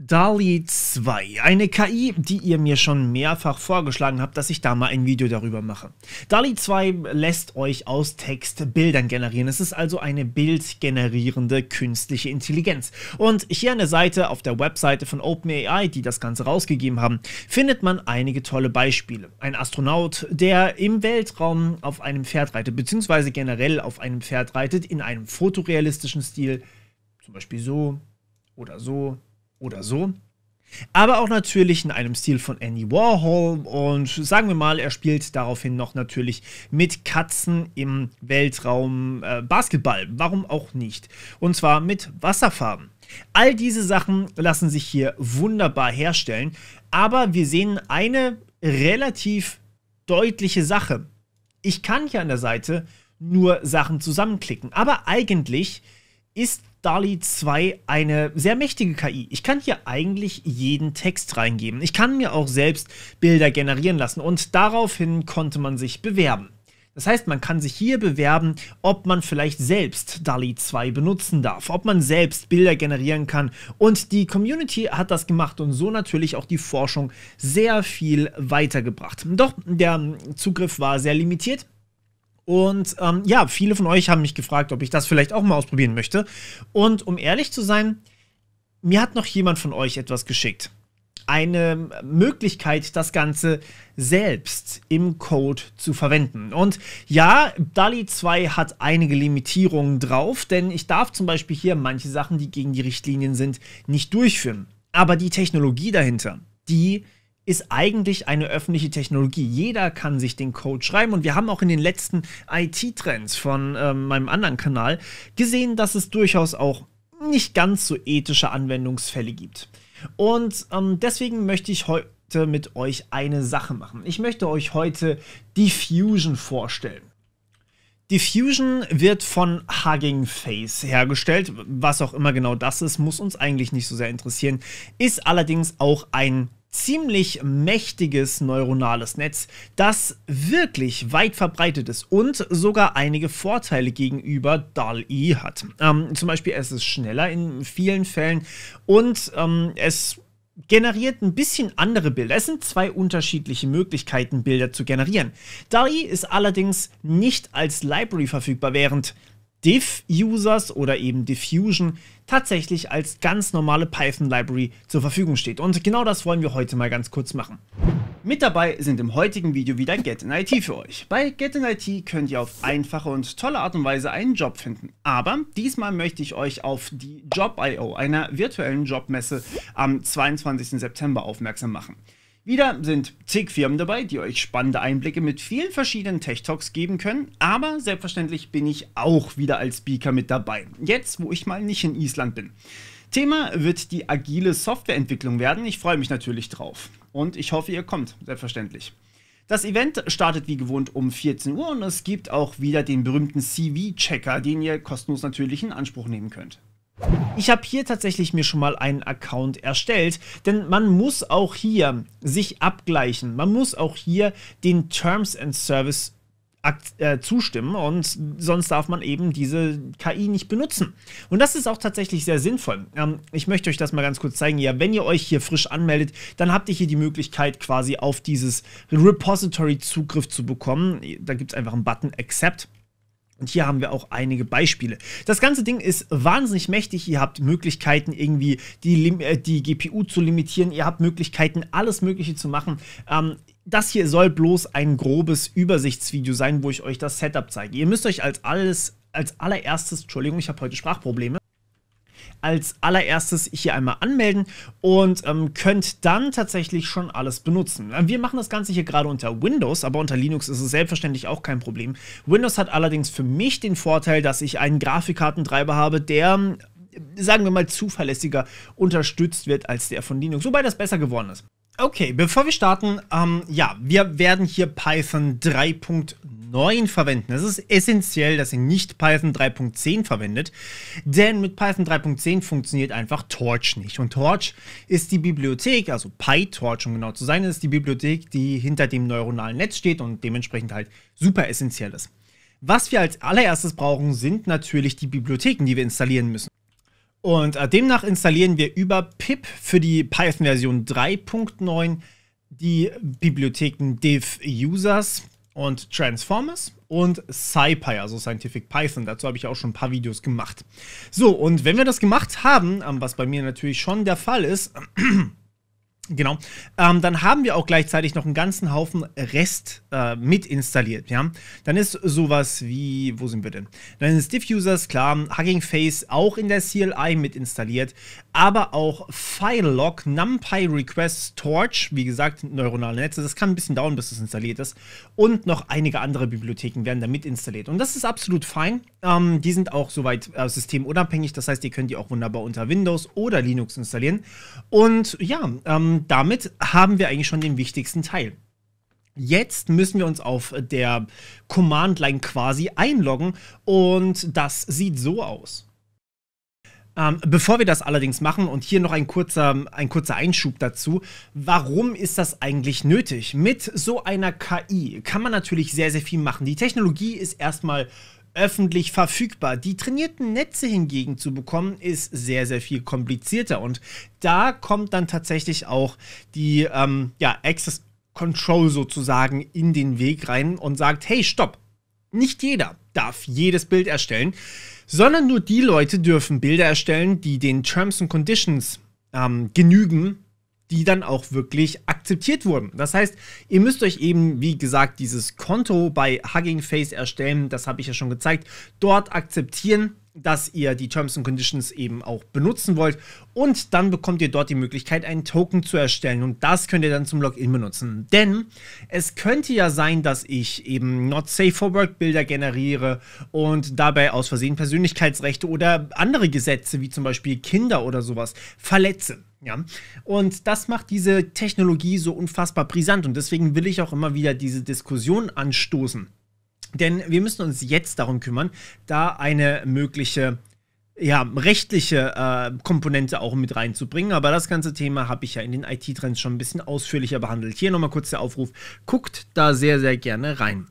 DALI 2, eine KI, die ihr mir schon mehrfach vorgeschlagen habt, dass ich da mal ein Video darüber mache. DALI 2 lässt euch aus Text Bildern generieren. Es ist also eine bildgenerierende künstliche Intelligenz. Und hier an der Seite, auf der Webseite von OpenAI, die das Ganze rausgegeben haben, findet man einige tolle Beispiele. Ein Astronaut, der im Weltraum auf einem Pferd reitet, beziehungsweise generell auf einem Pferd reitet, in einem fotorealistischen Stil, zum Beispiel so oder so oder so. Aber auch natürlich in einem Stil von Andy Warhol und sagen wir mal, er spielt daraufhin noch natürlich mit Katzen im Weltraum äh, Basketball. Warum auch nicht? Und zwar mit Wasserfarben. All diese Sachen lassen sich hier wunderbar herstellen, aber wir sehen eine relativ deutliche Sache. Ich kann hier an der Seite nur Sachen zusammenklicken, aber eigentlich ist DALI 2 eine sehr mächtige KI. Ich kann hier eigentlich jeden Text reingeben. Ich kann mir auch selbst Bilder generieren lassen und daraufhin konnte man sich bewerben. Das heißt, man kann sich hier bewerben, ob man vielleicht selbst DALI 2 benutzen darf, ob man selbst Bilder generieren kann. Und die Community hat das gemacht und so natürlich auch die Forschung sehr viel weitergebracht. Doch der Zugriff war sehr limitiert. Und ähm, ja, viele von euch haben mich gefragt, ob ich das vielleicht auch mal ausprobieren möchte. Und um ehrlich zu sein, mir hat noch jemand von euch etwas geschickt. Eine Möglichkeit, das Ganze selbst im Code zu verwenden. Und ja, DALI 2 hat einige Limitierungen drauf, denn ich darf zum Beispiel hier manche Sachen, die gegen die Richtlinien sind, nicht durchführen. Aber die Technologie dahinter, die ist eigentlich eine öffentliche Technologie. Jeder kann sich den Code schreiben und wir haben auch in den letzten IT-Trends von äh, meinem anderen Kanal gesehen, dass es durchaus auch nicht ganz so ethische Anwendungsfälle gibt. Und ähm, deswegen möchte ich heute mit euch eine Sache machen. Ich möchte euch heute Diffusion vorstellen. Diffusion wird von Hugging Face hergestellt. Was auch immer genau das ist, muss uns eigentlich nicht so sehr interessieren. Ist allerdings auch ein ziemlich mächtiges neuronales Netz, das wirklich weit verbreitet ist und sogar einige Vorteile gegenüber DAL-E hat. Ähm, zum Beispiel, es ist schneller in vielen Fällen und ähm, es generiert ein bisschen andere Bilder. Es sind zwei unterschiedliche Möglichkeiten, Bilder zu generieren. DALI ist allerdings nicht als Library verfügbar, während Diff-Users oder eben Diffusion tatsächlich als ganz normale Python-Library zur Verfügung steht. Und genau das wollen wir heute mal ganz kurz machen. Mit dabei sind im heutigen Video wieder Get für euch. Bei Get könnt ihr auf einfache und tolle Art und Weise einen Job finden. Aber diesmal möchte ich euch auf die Job.io, einer virtuellen Jobmesse am 22. September aufmerksam machen. Wieder sind zig Firmen dabei, die euch spannende Einblicke mit vielen verschiedenen Tech-Talks geben können, aber selbstverständlich bin ich auch wieder als Speaker mit dabei, jetzt wo ich mal nicht in Island bin. Thema wird die agile Softwareentwicklung werden, ich freue mich natürlich drauf und ich hoffe, ihr kommt, selbstverständlich. Das Event startet wie gewohnt um 14 Uhr und es gibt auch wieder den berühmten CV-Checker, den ihr kostenlos natürlich in Anspruch nehmen könnt. Ich habe hier tatsächlich mir schon mal einen Account erstellt, denn man muss auch hier sich abgleichen. Man muss auch hier den Terms and Service äh, zustimmen und sonst darf man eben diese KI nicht benutzen. Und das ist auch tatsächlich sehr sinnvoll. Ähm, ich möchte euch das mal ganz kurz zeigen. Ja, wenn ihr euch hier frisch anmeldet, dann habt ihr hier die Möglichkeit quasi auf dieses Repository Zugriff zu bekommen. Da gibt es einfach einen Button Accept. Und hier haben wir auch einige Beispiele. Das ganze Ding ist wahnsinnig mächtig. Ihr habt Möglichkeiten, irgendwie die, äh, die GPU zu limitieren. Ihr habt Möglichkeiten, alles Mögliche zu machen. Ähm, das hier soll bloß ein grobes Übersichtsvideo sein, wo ich euch das Setup zeige. Ihr müsst euch als alles als allererstes, Entschuldigung, ich habe heute Sprachprobleme, als allererstes hier einmal anmelden und ähm, könnt dann tatsächlich schon alles benutzen. Ähm, wir machen das Ganze hier gerade unter Windows, aber unter Linux ist es selbstverständlich auch kein Problem. Windows hat allerdings für mich den Vorteil, dass ich einen Grafikkartentreiber habe, der sagen wir mal zuverlässiger unterstützt wird als der von Linux, wobei das besser geworden ist. Okay, bevor wir starten, ähm, ja, wir werden hier Python 3.0 9 verwenden. Es ist essentiell, dass ihr nicht Python 3.10 verwendet, denn mit Python 3.10 funktioniert einfach Torch nicht. Und Torch ist die Bibliothek, also PyTorch, um genau zu sein, ist die Bibliothek, die hinter dem neuronalen Netz steht und dementsprechend halt super essentiell ist. Was wir als allererstes brauchen, sind natürlich die Bibliotheken, die wir installieren müssen. Und äh, demnach installieren wir über pip für die Python-Version 3.9 die Bibliotheken div users und Transformers und SciPy, also Scientific Python. Dazu habe ich auch schon ein paar Videos gemacht. So, und wenn wir das gemacht haben, ähm, was bei mir natürlich schon der Fall ist, Genau. Ähm, dann haben wir auch gleichzeitig noch einen ganzen Haufen Rest äh, mit installiert. Ja? Dann ist sowas wie, wo sind wir denn? Dann ist Diffusers, klar, Hugging Face auch in der CLI mit installiert, aber auch FileLock, NumPy Request Torch, wie gesagt, neuronale Netze. Das kann ein bisschen dauern, bis es installiert ist. Und noch einige andere Bibliotheken werden damit installiert. Und das ist absolut fein. Ähm, die sind auch soweit äh, systemunabhängig. Das heißt, ihr könnt die auch wunderbar unter Windows oder Linux installieren. Und ja, ähm, und damit haben wir eigentlich schon den wichtigsten Teil. Jetzt müssen wir uns auf der Command Line quasi einloggen und das sieht so aus. Ähm, bevor wir das allerdings machen und hier noch ein kurzer, ein kurzer Einschub dazu, warum ist das eigentlich nötig? Mit so einer KI kann man natürlich sehr, sehr viel machen. Die Technologie ist erstmal öffentlich verfügbar. Die trainierten Netze hingegen zu bekommen, ist sehr, sehr viel komplizierter. Und da kommt dann tatsächlich auch die ähm, ja, Access Control sozusagen in den Weg rein und sagt, hey, stopp, nicht jeder darf jedes Bild erstellen, sondern nur die Leute dürfen Bilder erstellen, die den Terms and Conditions ähm, genügen, die dann auch wirklich akzeptiert wurden. Das heißt, ihr müsst euch eben, wie gesagt, dieses Konto bei Hugging Face erstellen, das habe ich ja schon gezeigt, dort akzeptieren, dass ihr die Terms and Conditions eben auch benutzen wollt und dann bekommt ihr dort die Möglichkeit, einen Token zu erstellen und das könnt ihr dann zum Login benutzen. Denn es könnte ja sein, dass ich eben Not Safe for Work Bilder generiere und dabei aus Versehen Persönlichkeitsrechte oder andere Gesetze wie zum Beispiel Kinder oder sowas verletze. Ja. Und das macht diese Technologie so unfassbar brisant. Und deswegen will ich auch immer wieder diese Diskussion anstoßen. Denn wir müssen uns jetzt darum kümmern, da eine mögliche ja, rechtliche äh, Komponente auch mit reinzubringen. Aber das ganze Thema habe ich ja in den IT-Trends schon ein bisschen ausführlicher behandelt. Hier nochmal kurz der Aufruf. Guckt da sehr, sehr gerne rein.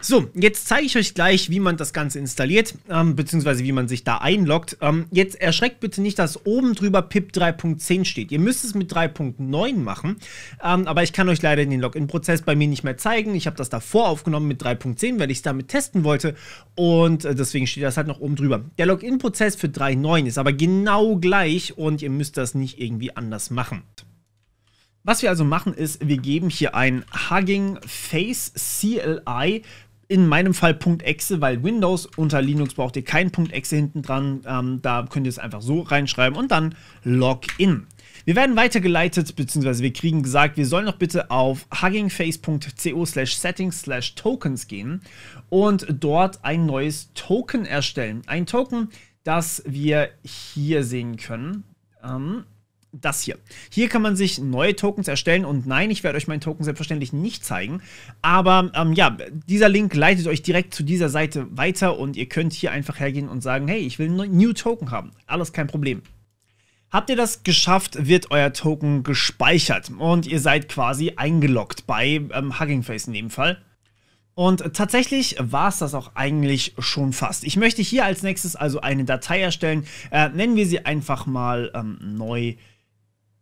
So, jetzt zeige ich euch gleich, wie man das Ganze installiert, ähm, beziehungsweise wie man sich da einloggt. Ähm, jetzt erschreckt bitte nicht, dass oben drüber PIP 3.10 steht. Ihr müsst es mit 3.9 machen, ähm, aber ich kann euch leider den Login-Prozess bei mir nicht mehr zeigen. Ich habe das davor aufgenommen mit 3.10, weil ich es damit testen wollte und äh, deswegen steht das halt noch oben drüber. Der Login-Prozess für 3.9 ist aber genau gleich und ihr müsst das nicht irgendwie anders machen. Was wir also machen ist, wir geben hier ein Hugging Face CLI in meinem Fall .exe, weil Windows unter Linux braucht ihr kein .exe hinten dran. Ähm, da könnt ihr es einfach so reinschreiben und dann Login. Wir werden weitergeleitet, beziehungsweise wir kriegen gesagt, wir sollen noch bitte auf huggingface.co slash settings slash tokens gehen und dort ein neues Token erstellen. Ein Token, das wir hier sehen können. Ähm, das hier. Hier kann man sich neue Tokens erstellen und nein, ich werde euch meinen Token selbstverständlich nicht zeigen, aber ähm, ja, dieser Link leitet euch direkt zu dieser Seite weiter und ihr könnt hier einfach hergehen und sagen, hey, ich will einen New Token haben. Alles kein Problem. Habt ihr das geschafft, wird euer Token gespeichert und ihr seid quasi eingeloggt bei ähm, Hugging Face in dem Fall. Und tatsächlich war es das auch eigentlich schon fast. Ich möchte hier als nächstes also eine Datei erstellen. Äh, nennen wir sie einfach mal ähm, neu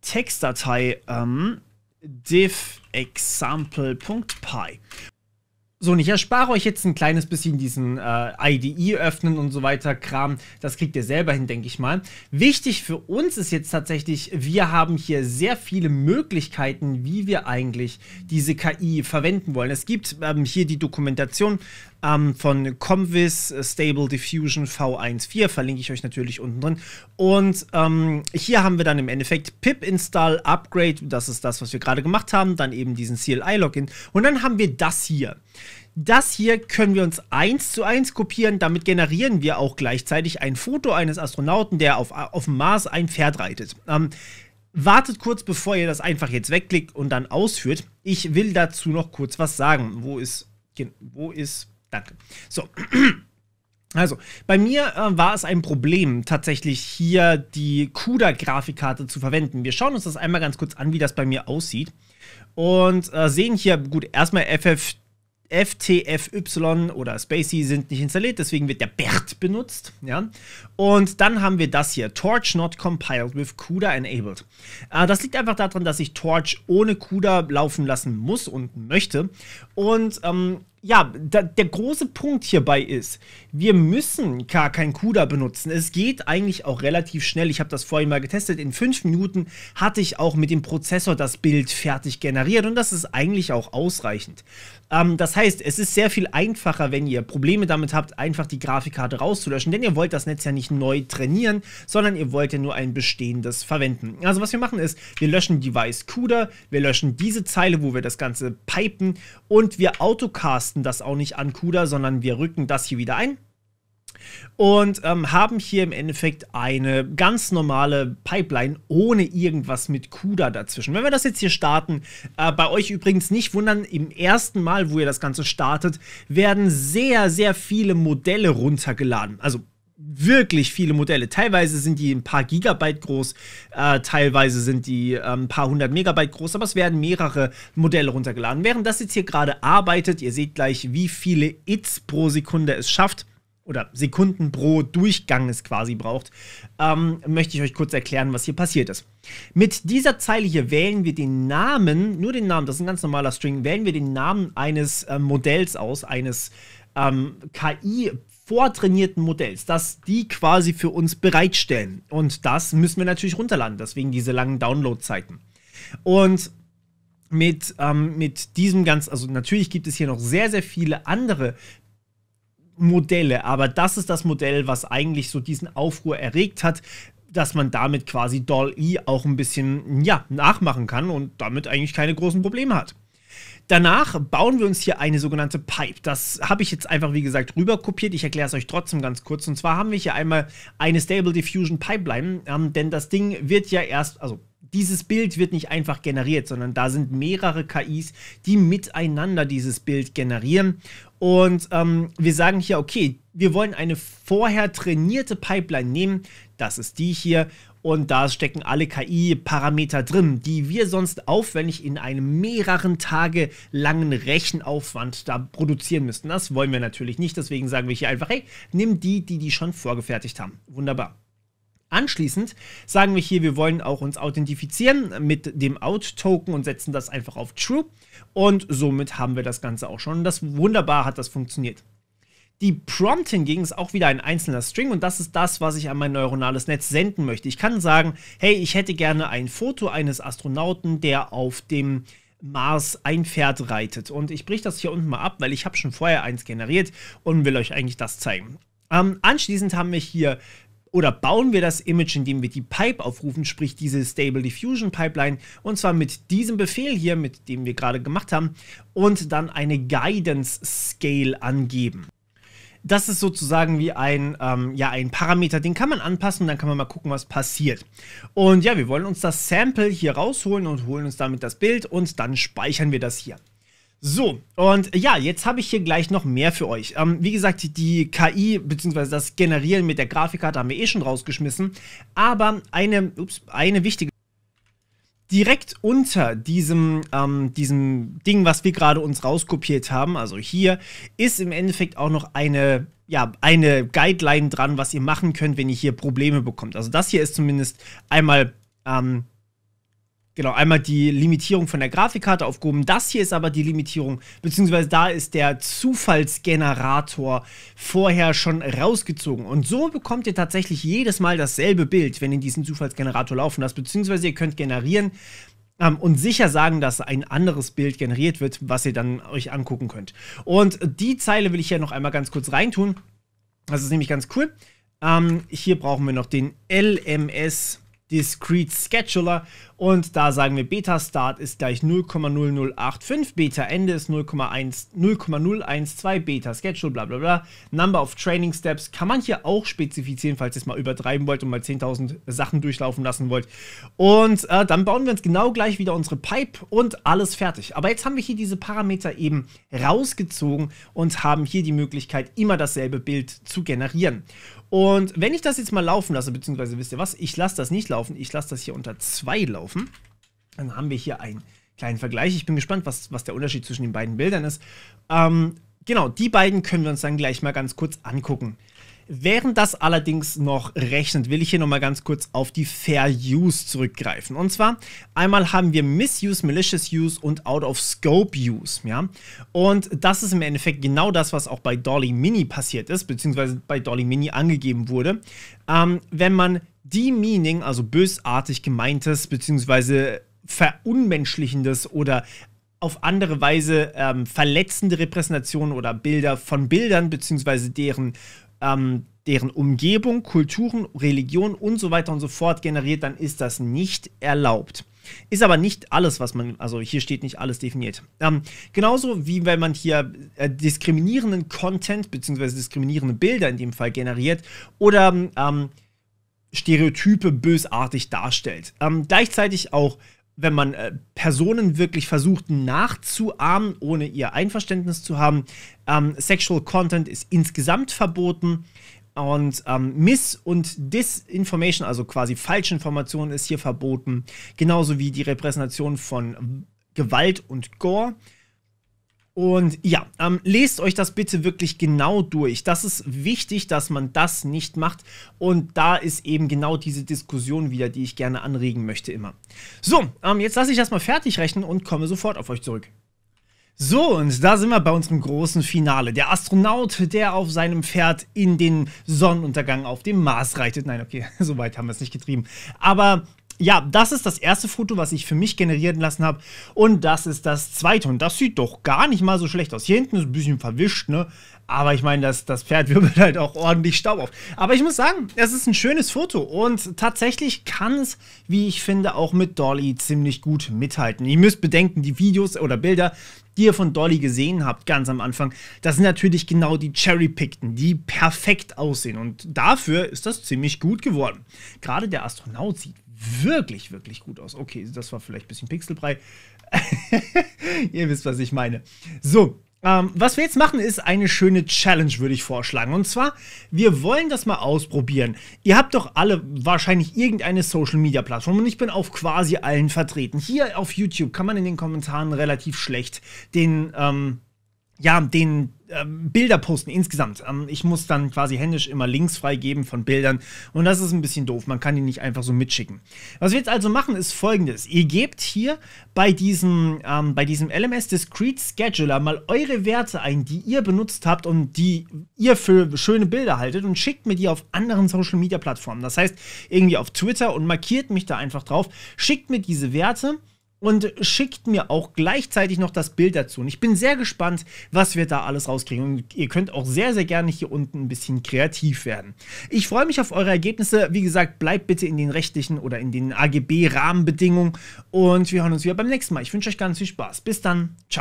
Textdatei ähm, div example.py. So, und ich erspare euch jetzt ein kleines bisschen diesen äh, IDE öffnen und so weiter Kram. Das kriegt ihr selber hin, denke ich mal. Wichtig für uns ist jetzt tatsächlich, wir haben hier sehr viele Möglichkeiten, wie wir eigentlich diese KI verwenden wollen. Es gibt ähm, hier die Dokumentation ähm, von Comvis äh, Stable Diffusion V14, verlinke ich euch natürlich unten drin. Und ähm, hier haben wir dann im Endeffekt pip install upgrade, das ist das, was wir gerade gemacht haben, dann eben diesen CLI-Login. Und dann haben wir das hier. Das hier können wir uns eins zu eins kopieren. Damit generieren wir auch gleichzeitig ein Foto eines Astronauten, der auf, auf dem Mars ein Pferd reitet. Ähm, wartet kurz, bevor ihr das einfach jetzt wegklickt und dann ausführt. Ich will dazu noch kurz was sagen. Wo ist. Wo ist. Danke. So. Also, bei mir äh, war es ein Problem, tatsächlich hier die CUDA-Grafikkarte zu verwenden. Wir schauen uns das einmal ganz kurz an, wie das bei mir aussieht. Und äh, sehen hier, gut, erstmal FFT. FTFY oder Spacey sind nicht installiert, deswegen wird der BERT benutzt. Ja? Und dann haben wir das hier, Torch not compiled with CUDA enabled. Äh, das liegt einfach daran, dass ich Torch ohne CUDA laufen lassen muss und möchte. Und ähm, ja, da, der große Punkt hierbei ist, wir müssen gar kein CUDA benutzen. Es geht eigentlich auch relativ schnell. Ich habe das vorhin mal getestet. In fünf Minuten hatte ich auch mit dem Prozessor das Bild fertig generiert und das ist eigentlich auch ausreichend. Ähm, das heißt, es ist sehr viel einfacher, wenn ihr Probleme damit habt, einfach die Grafikkarte rauszulöschen, denn ihr wollt das Netz ja nicht neu trainieren, sondern ihr wollt ja nur ein bestehendes verwenden. Also was wir machen ist, wir löschen Device CUDA, wir löschen diese Zeile, wo wir das Ganze pipen und wir autocasten das auch nicht an CUDA, sondern wir rücken das hier wieder ein und ähm, haben hier im Endeffekt eine ganz normale Pipeline ohne irgendwas mit CUDA dazwischen. Wenn wir das jetzt hier starten, äh, bei euch übrigens nicht wundern, im ersten Mal, wo ihr das Ganze startet, werden sehr, sehr viele Modelle runtergeladen. Also wirklich viele Modelle. Teilweise sind die ein paar Gigabyte groß, äh, teilweise sind die äh, ein paar hundert Megabyte groß, aber es werden mehrere Modelle runtergeladen. Während das jetzt hier gerade arbeitet, ihr seht gleich, wie viele Its pro Sekunde es schafft oder Sekunden pro Durchgang es quasi braucht, ähm, möchte ich euch kurz erklären, was hier passiert ist. Mit dieser Zeile hier wählen wir den Namen, nur den Namen, das ist ein ganz normaler String, wählen wir den Namen eines äh, Modells aus, eines ähm, KI vortrainierten Modells, dass die quasi für uns bereitstellen. Und das müssen wir natürlich runterladen, deswegen diese langen Downloadzeiten. Und mit, ähm, mit diesem ganz, also natürlich gibt es hier noch sehr, sehr viele andere Modelle, aber das ist das Modell, was eigentlich so diesen Aufruhr erregt hat, dass man damit quasi Doll-E auch ein bisschen ja, nachmachen kann und damit eigentlich keine großen Probleme hat. Danach bauen wir uns hier eine sogenannte Pipe. Das habe ich jetzt einfach, wie gesagt, rüberkopiert. Ich erkläre es euch trotzdem ganz kurz. Und zwar haben wir hier einmal eine Stable Diffusion Pipeline, ähm, denn das Ding wird ja erst, also dieses Bild wird nicht einfach generiert, sondern da sind mehrere KIs, die miteinander dieses Bild generieren. Und ähm, wir sagen hier, okay, wir wollen eine vorher trainierte Pipeline nehmen. Das ist die hier. Und da stecken alle KI-Parameter drin, die wir sonst aufwendig in einem mehreren Tage langen Rechenaufwand da produzieren müssten. Das wollen wir natürlich nicht. Deswegen sagen wir hier einfach, hey, nimm die, die die schon vorgefertigt haben. Wunderbar. Anschließend sagen wir hier, wir wollen auch uns authentifizieren mit dem Out-Token und setzen das einfach auf True. Und somit haben wir das Ganze auch schon. Und das wunderbar hat das funktioniert. Die Prompt hingegen ist auch wieder ein einzelner String und das ist das, was ich an mein neuronales Netz senden möchte. Ich kann sagen, hey, ich hätte gerne ein Foto eines Astronauten, der auf dem Mars ein Pferd reitet. Und ich brich das hier unten mal ab, weil ich habe schon vorher eins generiert und will euch eigentlich das zeigen. Ähm, anschließend haben wir hier oder bauen wir das Image, indem wir die Pipe aufrufen, sprich diese Stable Diffusion Pipeline, und zwar mit diesem Befehl hier, mit dem wir gerade gemacht haben, und dann eine Guidance Scale angeben das ist sozusagen wie ein, ähm, ja, ein Parameter, den kann man anpassen und dann kann man mal gucken, was passiert. Und ja, wir wollen uns das Sample hier rausholen und holen uns damit das Bild und dann speichern wir das hier. So, und ja, jetzt habe ich hier gleich noch mehr für euch. Ähm, wie gesagt, die KI bzw. das Generieren mit der Grafikkarte haben wir eh schon rausgeschmissen. Aber eine, ups, eine wichtige direkt unter diesem, ähm, diesem Ding, was wir gerade uns rauskopiert haben, also hier, ist im Endeffekt auch noch eine, ja, eine Guideline dran, was ihr machen könnt, wenn ihr hier Probleme bekommt. Also das hier ist zumindest einmal ähm, Genau, einmal die Limitierung von der Grafikkarte aufgehoben. Das hier ist aber die Limitierung, beziehungsweise da ist der Zufallsgenerator vorher schon rausgezogen. Und so bekommt ihr tatsächlich jedes Mal dasselbe Bild, wenn ihr diesen Zufallsgenerator laufen lasst, beziehungsweise ihr könnt generieren ähm, und sicher sagen, dass ein anderes Bild generiert wird, was ihr dann euch angucken könnt. Und die Zeile will ich hier noch einmal ganz kurz reintun. Das ist nämlich ganz cool. Ähm, hier brauchen wir noch den LMS. Discrete Scheduler und da sagen wir Beta Start ist gleich 0,0085, Beta Ende ist 0,012, Beta Schedule, bla bla bla. Number of Training Steps kann man hier auch spezifizieren, falls ihr es mal übertreiben wollt und mal 10.000 Sachen durchlaufen lassen wollt. Und äh, dann bauen wir uns genau gleich wieder unsere Pipe und alles fertig. Aber jetzt haben wir hier diese Parameter eben rausgezogen und haben hier die Möglichkeit, immer dasselbe Bild zu generieren. Und wenn ich das jetzt mal laufen lasse, beziehungsweise wisst ihr was, ich lasse das nicht laufen, ich lasse das hier unter 2 laufen, dann haben wir hier einen kleinen Vergleich. Ich bin gespannt, was, was der Unterschied zwischen den beiden Bildern ist. Ähm, genau, die beiden können wir uns dann gleich mal ganz kurz angucken. Während das allerdings noch rechnet, will ich hier nochmal ganz kurz auf die Fair Use zurückgreifen. Und zwar einmal haben wir Misuse, Malicious Use und Out of Scope Use. Ja? Und das ist im Endeffekt genau das, was auch bei Dolly Mini passiert ist, beziehungsweise bei Dolly Mini angegeben wurde. Ähm, wenn man die Meaning, also bösartig gemeintes, beziehungsweise verunmenschlichendes oder auf andere Weise ähm, verletzende Repräsentationen oder Bilder von Bildern beziehungsweise deren ähm, deren Umgebung, Kulturen, Religion und so weiter und so fort generiert, dann ist das nicht erlaubt. Ist aber nicht alles, was man, also hier steht nicht alles definiert. Ähm, genauso wie wenn man hier äh, diskriminierenden Content bzw. diskriminierende Bilder in dem Fall generiert oder ähm, Stereotype bösartig darstellt. Ähm, gleichzeitig auch wenn man äh, Personen wirklich versucht nachzuahmen, ohne ihr Einverständnis zu haben. Ähm, Sexual Content ist insgesamt verboten. Und ähm, Miss- und Disinformation, also quasi Falschinformation, ist hier verboten. Genauso wie die Repräsentation von Gewalt und Gore. Und ja, ähm, lest euch das bitte wirklich genau durch. Das ist wichtig, dass man das nicht macht. Und da ist eben genau diese Diskussion wieder, die ich gerne anregen möchte immer. So, ähm, jetzt lasse ich das mal fertig rechnen und komme sofort auf euch zurück. So, und da sind wir bei unserem großen Finale. Der Astronaut, der auf seinem Pferd in den Sonnenuntergang auf dem Mars reitet. Nein, okay, so weit haben wir es nicht getrieben. Aber ja, das ist das erste Foto, was ich für mich generieren lassen habe. Und das ist das zweite. Und das sieht doch gar nicht mal so schlecht aus. Hier hinten ist ein bisschen verwischt, ne? Aber ich meine, das, das Pferd wirbelt halt auch ordentlich Staub auf. Aber ich muss sagen, es ist ein schönes Foto. Und tatsächlich kann es, wie ich finde, auch mit Dolly ziemlich gut mithalten. Ihr müsst bedenken, die Videos oder Bilder, die ihr von Dolly gesehen habt, ganz am Anfang, das sind natürlich genau die Cherry-Pickten, die perfekt aussehen. Und dafür ist das ziemlich gut geworden. Gerade der Astronaut sieht wirklich, wirklich gut aus. Okay, das war vielleicht ein bisschen Pixelbrei. Ihr wisst, was ich meine. So, ähm, was wir jetzt machen, ist eine schöne Challenge, würde ich vorschlagen. Und zwar, wir wollen das mal ausprobieren. Ihr habt doch alle wahrscheinlich irgendeine Social-Media-Plattform und ich bin auf quasi allen vertreten. Hier auf YouTube kann man in den Kommentaren relativ schlecht den, ähm, ja, den ähm, Bilder posten insgesamt. Ähm, ich muss dann quasi händisch immer Links freigeben von Bildern und das ist ein bisschen doof. Man kann die nicht einfach so mitschicken. Was wir jetzt also machen, ist folgendes. Ihr gebt hier bei diesem, ähm, bei diesem LMS Discrete Scheduler mal eure Werte ein, die ihr benutzt habt und die ihr für schöne Bilder haltet und schickt mir die auf anderen Social Media Plattformen. Das heißt, irgendwie auf Twitter und markiert mich da einfach drauf. Schickt mir diese Werte und schickt mir auch gleichzeitig noch das Bild dazu. Und ich bin sehr gespannt, was wir da alles rauskriegen. Und ihr könnt auch sehr, sehr gerne hier unten ein bisschen kreativ werden. Ich freue mich auf eure Ergebnisse. Wie gesagt, bleibt bitte in den rechtlichen oder in den AGB-Rahmenbedingungen. Und wir hören uns wieder beim nächsten Mal. Ich wünsche euch ganz viel Spaß. Bis dann. Ciao.